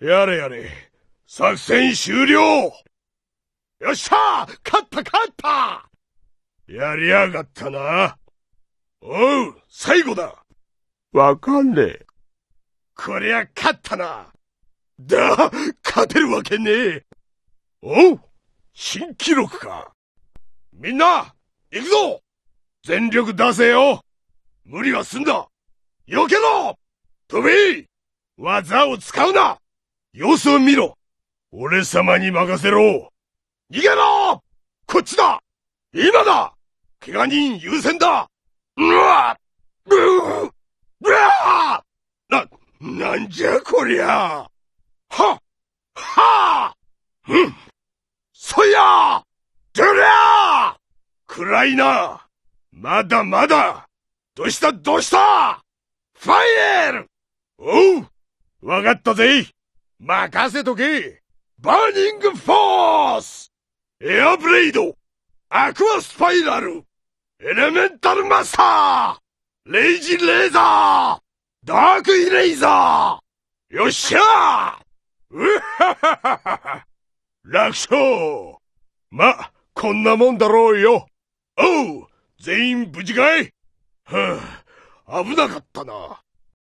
やれやれ、作戦終了よっしゃ勝った勝ったやりやがったな。おう、最後だわかんねえ。こりゃ勝ったな。だ、勝てるわけねえ。おう、新記録か。みんな、行くぞ全力出せよ無理はすんだよけろ飛べ技を使うな様子を見ろ俺様に任せろ逃げろこっちだ今だ怪我人優先だうわうううわな、なんじゃこりゃははうんそいやどりゃ暗いなまだまだどうしたどうしたファイエルおうわかったぜ任せとけバーニングフォースエアブレイドアクアスパイラルエレメンタルマスターレイジレーザーダークイレイザーよっしゃうっはははは楽勝ま、こんなもんだろうよおう全員無事かいはぁ、危なかったな。